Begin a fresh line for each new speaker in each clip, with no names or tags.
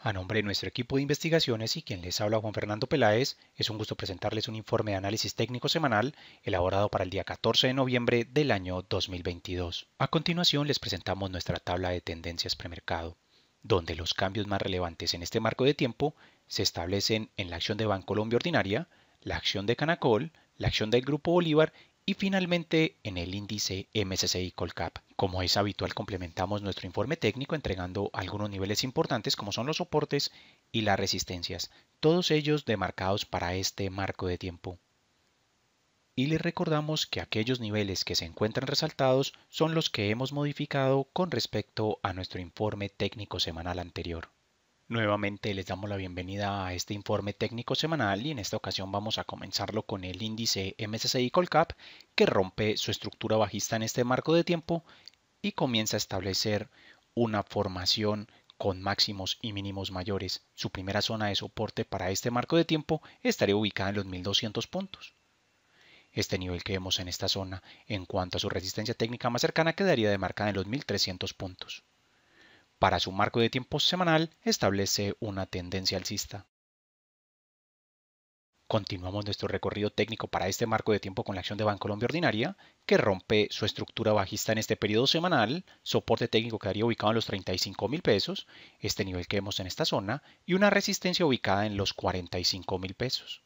A nombre de nuestro equipo de investigaciones y quien les habla Juan Fernando Peláez, es un gusto presentarles un informe de análisis técnico semanal elaborado para el día 14 de noviembre del año 2022. A continuación les presentamos nuestra tabla de tendencias premercado, donde los cambios más relevantes en este marco de tiempo se establecen en la acción de Bancolombia Ordinaria, la acción de Canacol, la acción del Grupo Bolívar y finalmente, en el índice MSCI Colcap. Como es habitual, complementamos nuestro informe técnico entregando algunos niveles importantes como son los soportes y las resistencias, todos ellos demarcados para este marco de tiempo. Y les recordamos que aquellos niveles que se encuentran resaltados son los que hemos modificado con respecto a nuestro informe técnico semanal anterior. Nuevamente les damos la bienvenida a este informe técnico semanal y en esta ocasión vamos a comenzarlo con el índice MSCI Colcap que rompe su estructura bajista en este marco de tiempo y comienza a establecer una formación con máximos y mínimos mayores. Su primera zona de soporte para este marco de tiempo estaría ubicada en los 1200 puntos. Este nivel que vemos en esta zona, en cuanto a su resistencia técnica más cercana, quedaría demarcada en los 1300 puntos. Para su marco de tiempo semanal establece una tendencia alcista. Continuamos nuestro recorrido técnico para este marco de tiempo con la acción de Banco Colombia Ordinaria, que rompe su estructura bajista en este periodo semanal, soporte técnico quedaría ubicado en los 35 mil pesos, este nivel que vemos en esta zona, y una resistencia ubicada en los 45 mil pesos.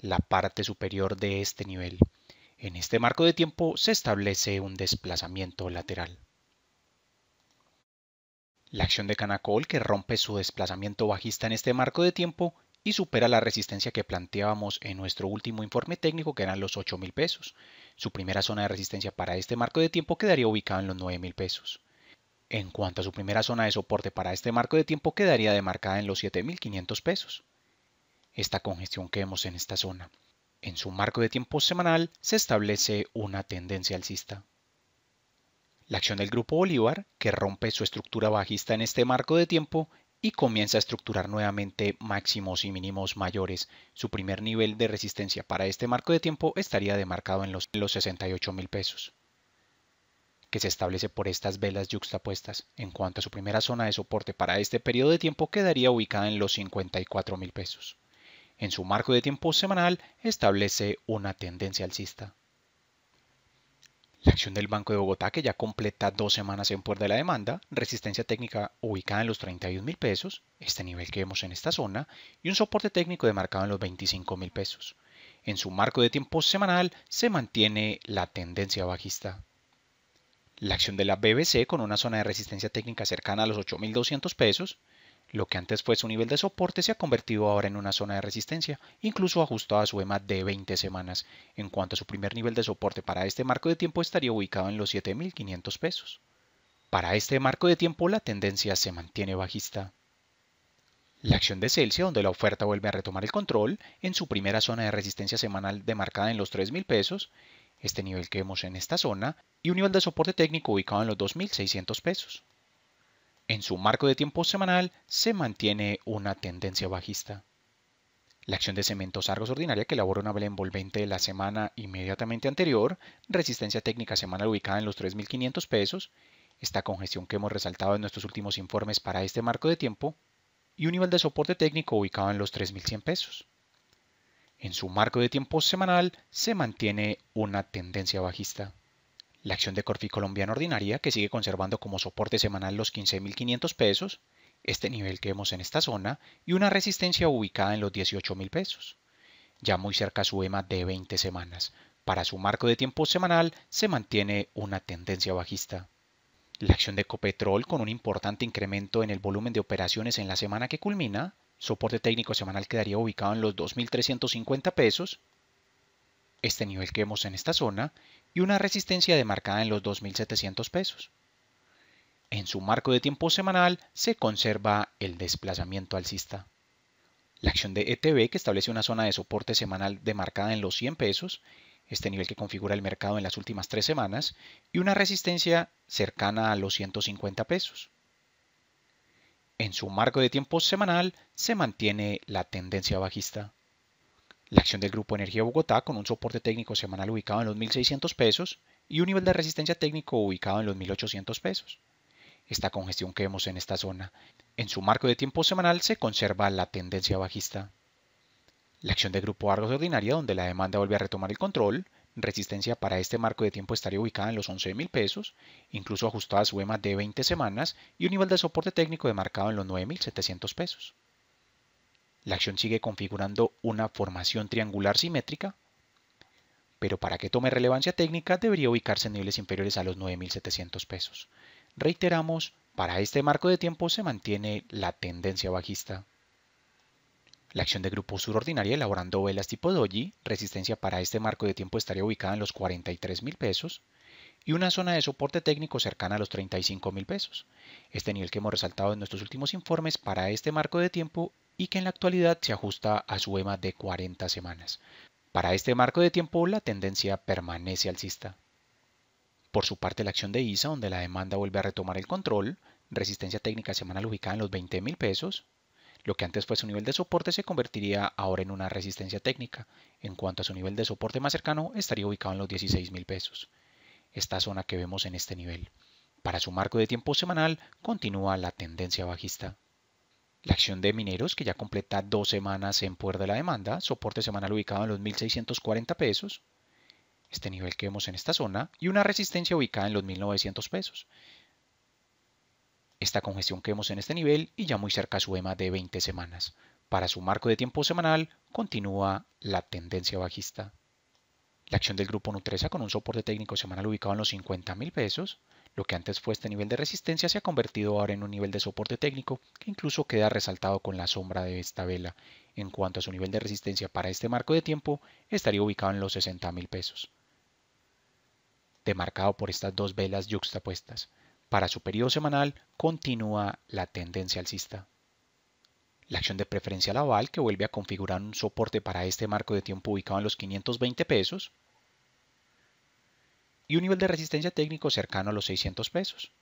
La parte superior de este nivel. En este marco de tiempo se establece un desplazamiento lateral. La acción de Canacol que rompe su desplazamiento bajista en este marco de tiempo y supera la resistencia que planteábamos en nuestro último informe técnico que eran los 8 mil pesos. Su primera zona de resistencia para este marco de tiempo quedaría ubicada en los 9 mil pesos. En cuanto a su primera zona de soporte para este marco de tiempo quedaría demarcada en los 7.500 pesos. Esta congestión que vemos en esta zona. En su marco de tiempo semanal se establece una tendencia alcista. La acción del grupo Bolívar, que rompe su estructura bajista en este marco de tiempo y comienza a estructurar nuevamente máximos y mínimos mayores. Su primer nivel de resistencia para este marco de tiempo estaría demarcado en los, los 68 mil pesos, que se establece por estas velas yuxtapuestas. En cuanto a su primera zona de soporte para este periodo de tiempo, quedaría ubicada en los 54 mil pesos. En su marco de tiempo semanal establece una tendencia alcista. La acción del Banco de Bogotá, que ya completa dos semanas en puerta de la demanda, resistencia técnica ubicada en los $31,000, pesos, este nivel que vemos en esta zona, y un soporte técnico demarcado en los 25 pesos. En su marco de tiempo semanal se mantiene la tendencia bajista. La acción de la BBC con una zona de resistencia técnica cercana a los 8.200 pesos, lo que antes fue su nivel de soporte se ha convertido ahora en una zona de resistencia, incluso ajustada a su EMA de 20 semanas. En cuanto a su primer nivel de soporte para este marco de tiempo estaría ubicado en los 7.500 pesos. Para este marco de tiempo la tendencia se mantiene bajista. La acción de Celsius, donde la oferta vuelve a retomar el control, en su primera zona de resistencia semanal demarcada en los 3.000 pesos, este nivel que vemos en esta zona, y un nivel de soporte técnico ubicado en los 2.600 pesos en su marco de tiempo semanal se mantiene una tendencia bajista. La acción de cementos Argos ordinaria que elaboró una vela envolvente de la semana inmediatamente anterior, resistencia técnica semanal ubicada en los 3.500 pesos, esta congestión que hemos resaltado en nuestros últimos informes para este marco de tiempo, y un nivel de soporte técnico ubicado en los 3.100 pesos. En su marco de tiempo semanal se mantiene una tendencia bajista la acción de Corfi colombiana ordinaria, que sigue conservando como soporte semanal los 15.500 pesos, este nivel que vemos en esta zona, y una resistencia ubicada en los 18.000 pesos, ya muy cerca e a su EMA de 20 semanas. Para su marco de tiempo semanal se mantiene una tendencia bajista. La acción de Copetrol, con un importante incremento en el volumen de operaciones en la semana que culmina, soporte técnico semanal quedaría ubicado en los 2.350 pesos, este nivel que vemos en esta zona, y una resistencia demarcada en los 2.700 pesos. En su marco de tiempo semanal se conserva el desplazamiento alcista. La acción de ETB que establece una zona de soporte semanal demarcada en los 100 pesos, este nivel que configura el mercado en las últimas tres semanas, y una resistencia cercana a los 150 pesos. En su marco de tiempo semanal se mantiene la tendencia bajista. La acción del Grupo Energía Bogotá con un soporte técnico semanal ubicado en los 1.600 pesos y un nivel de resistencia técnico ubicado en los 1.800 pesos. Esta congestión que vemos en esta zona, en su marco de tiempo semanal se conserva la tendencia bajista. La acción del Grupo Argos Ordinaria donde la demanda vuelve a retomar el control, resistencia para este marco de tiempo estaría ubicada en los 11.000 pesos, incluso ajustada a su EMA de 20 semanas y un nivel de soporte técnico demarcado en los 9.700 pesos. La acción sigue configurando una formación triangular simétrica, pero para que tome relevancia técnica debería ubicarse en niveles inferiores a los 9.700 pesos. Reiteramos, para este marco de tiempo se mantiene la tendencia bajista. La acción de grupo sur elaborando velas tipo doji, resistencia para este marco de tiempo estaría ubicada en los 43.000 pesos y una zona de soporte técnico cercana a los 35,000 pesos. Este nivel que hemos resaltado en nuestros últimos informes para este marco de tiempo y que en la actualidad se ajusta a su EMA de 40 semanas. Para este marco de tiempo la tendencia permanece alcista. Por su parte, la acción de ISA, donde la demanda vuelve a retomar el control, resistencia técnica semanal ubicada en los 20.000 pesos, lo que antes fue su nivel de soporte se convertiría ahora en una resistencia técnica. En cuanto a su nivel de soporte más cercano, estaría ubicado en los 16.000 pesos. Esta zona que vemos en este nivel. Para su marco de tiempo semanal, continúa la tendencia bajista. La acción de mineros, que ya completa dos semanas en puerta de la demanda, soporte semanal ubicado en los 1.640 pesos, este nivel que vemos en esta zona, y una resistencia ubicada en los 1.900 pesos. Esta congestión que vemos en este nivel y ya muy cerca su EMA de 20 semanas. Para su marco de tiempo semanal, continúa la tendencia bajista. La acción del grupo Nutresa con un soporte técnico semanal ubicado en los 50,000 pesos, lo que antes fue este nivel de resistencia se ha convertido ahora en un nivel de soporte técnico que incluso queda resaltado con la sombra de esta vela. En cuanto a su nivel de resistencia para este marco de tiempo, estaría ubicado en los 60 pesos. Demarcado por estas dos velas yuxtapuestas. Para su periodo semanal continúa la tendencia alcista. La acción de preferencia Laval, que vuelve a configurar un soporte para este marco de tiempo ubicado en los 520 pesos y un nivel de resistencia técnico cercano a los 600 pesos.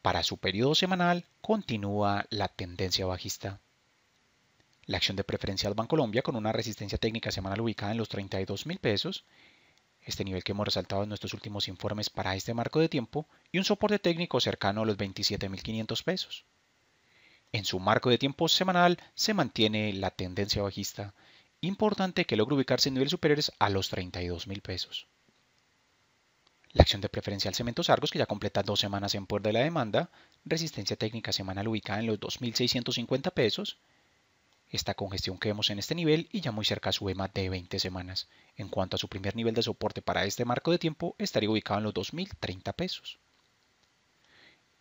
Para su periodo semanal continúa la tendencia bajista. La acción de preferencia al Colombia, con una resistencia técnica semanal ubicada en los 32 mil pesos, este nivel que hemos resaltado en nuestros últimos informes para este marco de tiempo, y un soporte técnico cercano a los 27,500 pesos. En su marco de tiempo semanal se mantiene la tendencia bajista, importante que logre ubicarse en niveles superiores a los 32 mil pesos. La acción de preferencial Cementos Argos, que ya completa dos semanas en puerto de la demanda, resistencia técnica semanal ubicada en los 2.650 pesos, esta congestión que vemos en este nivel y ya muy cerca su EMA de 20 semanas. En cuanto a su primer nivel de soporte para este marco de tiempo, estaría ubicado en los 2.030 pesos.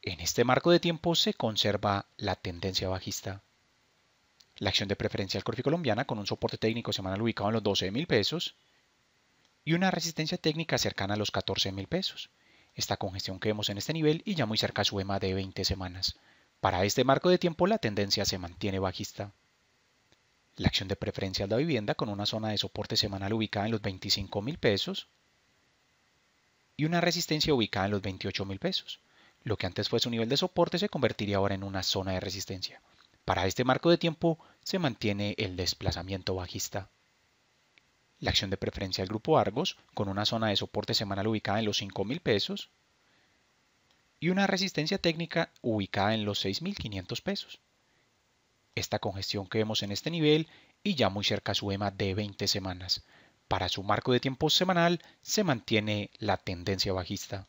En este marco de tiempo se conserva la tendencia bajista. La acción de al corfi colombiana con un soporte técnico semanal ubicado en los 12.000 pesos, y una resistencia técnica cercana a los 14,000 pesos. Esta congestión que vemos en este nivel y ya muy cerca su EMA de 20 semanas. Para este marco de tiempo la tendencia se mantiene bajista. La acción de preferencia de la vivienda con una zona de soporte semanal ubicada en los 25,000 mil pesos y una resistencia ubicada en los 28,000 mil pesos. Lo que antes fue su nivel de soporte se convertiría ahora en una zona de resistencia. Para este marco de tiempo se mantiene el desplazamiento bajista la acción de preferencia del grupo Argos, con una zona de soporte semanal ubicada en los 5,000 pesos y una resistencia técnica ubicada en los 6,500 pesos. Esta congestión que vemos en este nivel y ya muy cerca a su EMA de 20 semanas. Para su marco de tiempo semanal se mantiene la tendencia bajista.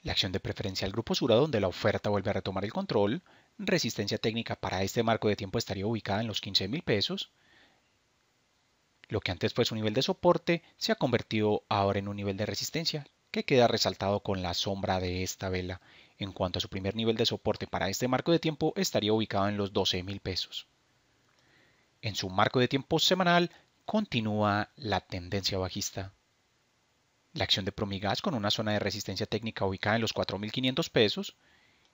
La acción de preferencia al grupo Sura donde la oferta vuelve a retomar el control, resistencia técnica para este marco de tiempo estaría ubicada en los 15,000 pesos lo que antes fue su nivel de soporte se ha convertido ahora en un nivel de resistencia, que queda resaltado con la sombra de esta vela. En cuanto a su primer nivel de soporte para este marco de tiempo, estaría ubicado en los $12,000. pesos. En su marco de tiempo semanal, continúa la tendencia bajista. La acción de Promigas con una zona de resistencia técnica ubicada en los 4.500 pesos,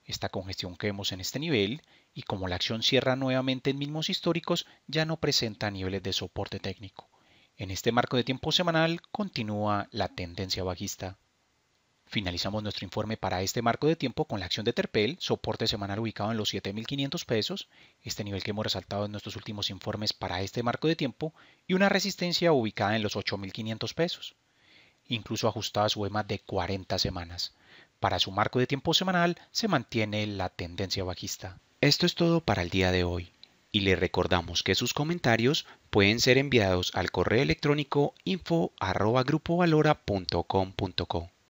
esta congestión que vemos en este nivel y como la acción cierra nuevamente en mismos históricos, ya no presenta niveles de soporte técnico. En este marco de tiempo semanal continúa la tendencia bajista. Finalizamos nuestro informe para este marco de tiempo con la acción de Terpel, soporte semanal ubicado en los 7.500 pesos, este nivel que hemos resaltado en nuestros últimos informes para este marco de tiempo, y una resistencia ubicada en los 8.500 pesos, incluso ajustada a su EMA de 40 semanas. Para su marco de tiempo semanal se mantiene la tendencia bajista. Esto es todo para el día de hoy y le recordamos que sus comentarios pueden ser enviados al correo electrónico info@grupovalora.com.co.